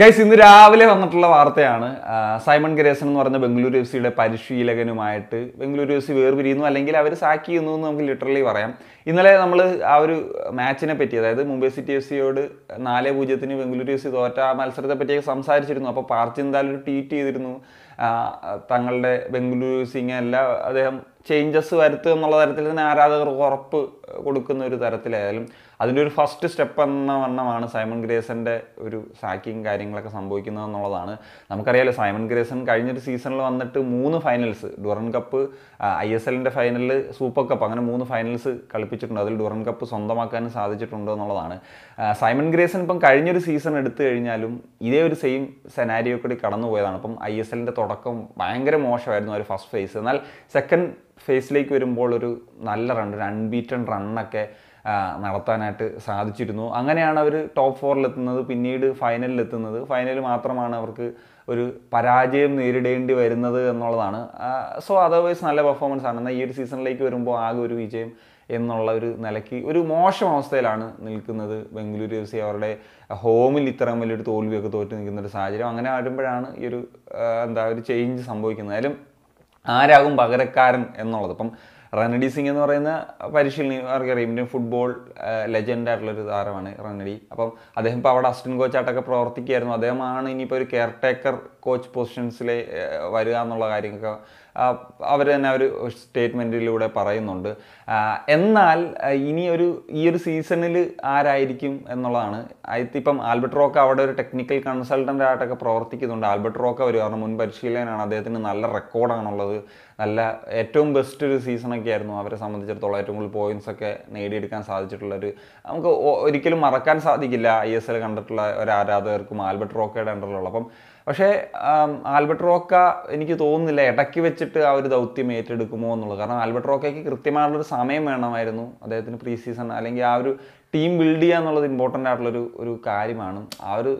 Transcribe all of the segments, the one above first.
guys ഇന്ന് രാവിലെ വന്നിട്ടുള്ള വാർത്തയാണ് സൈമൺ ഗരേസൺ എന്ന് പറഞ്ഞ ബംഗളൂരു എഫ് സിയുടെ പരിശീലകനുമായിട്ട് ബംഗളൂരു എഫ് സി വേർപിരിയുന്നു അല്ലെങ്കിൽ അവർ സാക്ക് ചെയ്യുന്നു എന്ന് നമുക്ക് ലിറ്ററലി പറയാം ഇന്നലെ നമ്മൾ ആ ഒരു മാച്ചിനെ പറ്റി അതായത് മുംബൈ സിറ്റി എഫ് സിയോട് നാല് പൂജ്യത്തിന് ബംഗളൂരു എഫ് സി തോറ്റ ആ മത്സരത്തെ പറ്റിയൊക്കെ സംസാരിച്ചിരുന്നു അപ്പോൾ പാർച്ചിന്താൽ ഒരു ട്വീറ്റ് ചെയ്തിരുന്നു തങ്ങളുടെ ബംഗളൂരു സിംഗ് എല്ലാം അദ്ദേഹം ചേഞ്ചസ് വരുത്തുക എന്നുള്ള തരത്തിൽ തന്നെ ആരാധകർക്ക് ഉറപ്പ് കൊടുക്കുന്ന ഒരു തരത്തിലായാലും അതിൻ്റെ ഒരു ഫസ്റ്റ് സ്റ്റെപ്പ് എന്ന വണ്ണമാണ് സൈമൺ ഗ്രേസൻ്റെ ഒരു സാക്കിങ് കാര്യങ്ങളൊക്കെ സംഭവിക്കുന്നത് എന്നുള്ളതാണ് നമുക്കറിയാലോ സൈമൺ ഗ്രേസൻ കഴിഞ്ഞൊരു സീസണിൽ വന്നിട്ട് മൂന്ന് finals Durand cup I S എല്ലിൻ്റെ ഫൈനലിൽ സൂപ്പർ കപ്പ് അങ്ങനെ മൂന്ന് ഫൈനൽസ് കളിപ്പിച്ചിട്ടുണ്ട് അതിൽ ഡുറൻ കപ്പ് സ്വന്തമാക്കാനും സാധിച്ചിട്ടുണ്ട് എന്നുള്ളതാണ് സൈമൺ ഗ്രേസൻ ഇപ്പം കഴിഞ്ഞൊരു സീസൺ എടുത്തു കഴിഞ്ഞാലും ഇതേ ഒരു സെയിം സെനാരിയോ കൂടി കടന്നു പോയതാണ് ഇപ്പം ഐ എസ് എല്ലിൻ്റെ തുടക്കം ഭയങ്കര മോശമായിരുന്നു ഒരു ഫസ്റ്റ് ഫേസ് എന്നാൽ സെക്കൻഡ് ഫേസിലേക്ക് വരുമ്പോൾ ഒരു നല്ല റൺ ഒരു അൺബീറ്റൺ റണ്ണൊക്കെ നടത്താനായിട്ട് സാധിച്ചിരുന്നു അങ്ങനെയാണ് അവർ ടോപ്പ് ഫോറിലെത്തുന്നത് പിന്നീട് ഫൈനലിലെത്തുന്നത് ഫൈനൽ മാത്രമാണ് അവർക്ക് ഒരു പരാജയം നേരിടേണ്ടി വരുന്നത് എന്നുള്ളതാണ് സോ അതർവൈസ് നല്ല പെർഫോമൻസ് ആണ് എന്നാൽ ഈ ഒരു സീസണിലേക്ക് വരുമ്പോൾ ആകെ ഒരു വിജയം എന്നുള്ള ഒരു നിലയ്ക്ക് ഒരു മോശം അവസ്ഥയിലാണ് നിൽക്കുന്നത് ബംഗളൂരു എഫ് സി അവരുടെ ഹോമിൽ ഇത്രയും വലിയൊരു തോൽവിയൊക്കെ തോറ്റ് നിൽക്കുന്ന ഒരു സാഹചര്യം അങ്ങനെ വരുമ്പോഴാണ് ഈ ഒരു എന്താ ഒരു ചേഞ്ച് സംഭവിക്കുന്നത് അതിലും ആരാകും പകരക്കാരൻ എന്നുള്ളത് ഇപ്പം റണഡി സിംഗ് എന്ന് പറയുന്ന പരിശീലനം അവർക്കറിയാം ഇന്ത്യൻ ഫുട്ബോൾ ലെജൻഡ് താരമാണ് റണഡി അപ്പം അദ്ദേഹം ഇപ്പോൾ അവിടെ അസിസ്റ്റന്റ് കോച്ചായിട്ടൊക്കെ പ്രവർത്തിക്കുകയായിരുന്നു അദ്ദേഹമാണ് ഇനിയിപ്പോൾ ഒരു കെയർ ടേക്കർ കോച്ച് പൊസിഷൻസിൽ വരിക എന്നുള്ള കാര്യങ്ങൾക്ക് അവർ തന്നെ ഒരു സ്റ്റേറ്റ്മെൻറ്റിലൂടെ പറയുന്നുണ്ട് എന്നാൽ ഇനി ഒരു ഈ ഒരു സീസണിൽ ആരായിരിക്കും എന്നുള്ളതാണ് ഇപ്പം ആൽബർട്ട് റോക്ക അവിടെ ഒരു ടെക്നിക്കൽ കൺസൾട്ടൻ്റ് ആയിട്ടൊക്കെ പ്രവർത്തിക്കുന്നുണ്ട് ആൽബർട്ട് റോക്ക വരും കാരണം മുൻ പരിശീലകനാണ് അദ്ദേഹത്തിന് നല്ല റെക്കോർഡാണുള്ളത് നല്ല ഏറ്റവും ബെസ്റ്റ് ഒരു സീസൺ ധോണിക്കായിരുന്നു അവരെ സംബന്ധിച്ചിടത്തോളം ഏറ്റവും കൂടുതൽ പോയിന്റ്സ് ഒക്കെ നേടിയെടുക്കാൻ സാധിച്ചിട്ടുള്ള ഒരു നമുക്ക് ഒരിക്കലും മറക്കാൻ സാധിക്കില്ല ഐ എസ് എൽ കണ്ടിട്ടുള്ള ഒരു ആരാധകർക്കും ആൽബർട്ട് റോക്കയുടെ അണ്ടറിലുള്ള അപ്പം പക്ഷേ ആൽബർട്ട് റോക്ക എനിക്ക് തോന്നുന്നില്ല ഇടയ്ക്ക് വെച്ചിട്ട് ആ ഒരു ദൗത്യം ഏറ്റെടുക്കുമോ എന്നുള്ളത് കാരണം ആൽബർട്ട് റോക്കയ്ക്ക് കൃത്യമായിട്ടുള്ളൊരു സമയം വേണമായിരുന്നു അദ്ദേഹത്തിന് പ്രീ സീസൺ അല്ലെങ്കിൽ ആ ഒരു ടീം ബിൽഡ് ചെയ്യുക എന്നുള്ളത് ഇമ്പോർട്ടൻ്റ് ആയിട്ടുള്ളൊരു ഒരു കാര്യമാണ് ആ ഒരു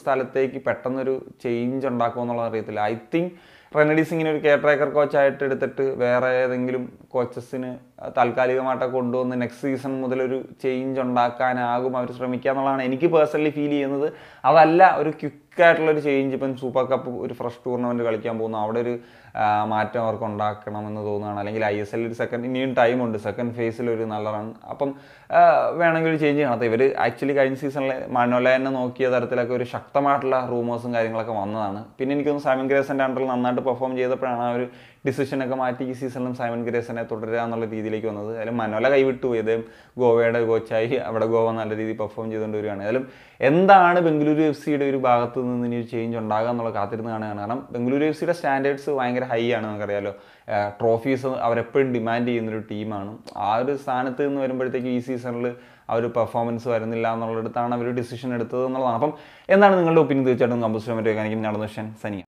സ്ഥലത്തേക്ക് പെട്ടെന്നൊരു ചേഞ്ച് ഉണ്ടാക്കുമോ എന്നുള്ളത് അറിയത്തില്ല ഐ തിങ്ക് റെനഡി ഇങ്ങനെ ഒരു കെയർടേക്കർ കോച്ചായിട്ട് എടുത്തിട്ട് വേറെ ഏതെങ്കിലും കോച്ചസിന് താൽക്കാലികമായിട്ടൊക്കെ കൊണ്ടുവന്ന് നെക്സ്റ്റ് സീസൺ മുതൽ ഒരു ചേഞ്ച് ഉണ്ടാക്കാനാകും അവർ ശ്രമിക്കുക എന്നുള്ളതാണ് എനിക്ക് പേഴ്സണലി ഫീൽ ചെയ്യുന്നത് അതല്ല ഒരു ക്വിക്ക് ആയിട്ടുള്ളൊരു ചേഞ്ച് ഇപ്പം സൂപ്പർ കപ്പ് ഒരു ഫ്രഷ് ടൂർണമെൻറ്റ് കളിക്കാൻ പോകുന്നു അവിടെ ഒരു മാറ്റം അവർക്ക് ഉണ്ടാക്കണമെന്ന് തോന്നുകയാണ് അല്ലെങ്കിൽ ഐ എസ് എല്ലിൽ ഒരു സെക്കൻഡ് ഇനിയും ടൈമുണ്ട് സെക്കൻഡ് ഫേസിൽ ഒരു നല്ല റൺ അപ്പം വേണമെങ്കിൽ ചേഞ്ച് കാണാത്ത ഇവർ ആക്ച്വലി കഴിഞ്ഞ സീസണിലെ മണോലയനെ നോക്കിയ തരത്തിലൊക്കെ ഒരു ശക്തമായിട്ടുള്ള റൂമേഴ്സും കാര്യങ്ങളൊക്കെ വന്നതാണ് പിന്നെ എനിക്കൊന്ന് സൈമൻ ഗ്രേസൻ്റെ അണ്ടറിൽ നന്നായിട്ട് പെർഫോം ചെയ്തപ്പോഴാണ് ആ ഒരു ഡിസിഷനൊക്കെ മാറ്റി ഈ സീസണിലും സൈമൻ ഗ്രേസനെ തുടരുക എന്നുള്ള രീതിയിലേക്ക് വന്നത് അതിൽ മനോല കൈവിട്ടു ഇതേം ഗോവയുടെ കോച്ചായി അവിടെ ഗോവ നല്ല രീതിയിൽ പെർഫോം ചെയ്തുകൊണ്ട് വരികയാണ് അതിലും എന്താണ് ബംഗളൂരു എഫ് സിയുടെ ഒരു ഭാഗത്ത് ഭാഗത്തു നിന്ന് ഇനി ഒരു ചേഞ്ച് ഉണ്ടാകുക എന്നുള്ള കാത്തിരുന്ന് കാണുകയാണ് കാരണം ബംഗളൂരു എഫ് സിയുടെ സ്റ്റാൻഡേർഡ്സ് ഭയങ്കര ഹൈ ആണ് നമുക്കറിയാലോ ട്രോഫീസ് അവരെപ്പോഴും ഡിമാൻഡ് ചെയ്യുന്നൊരു ടീമാണ് ആ ഒരു സ്ഥാനത്ത് നിന്ന് വരുമ്പോഴത്തേക്കും ഈ സീസണിൽ ആ ഒരു പെർഫോമൻസ് വരുന്നില്ല എന്നുള്ളിടത്താണ് അവർ ഡിസിഷൻ എടുത്തത് എന്നുള്ളതാണ് അപ്പം എന്താണ് നിങ്ങളുടെ ഒപ്പീനിയൻ തീർച്ചയായിട്ടും കമ്പോസ്റ്റ് മറ്റേ കാണിക്കും നടന്നു ഷൻ സനിയ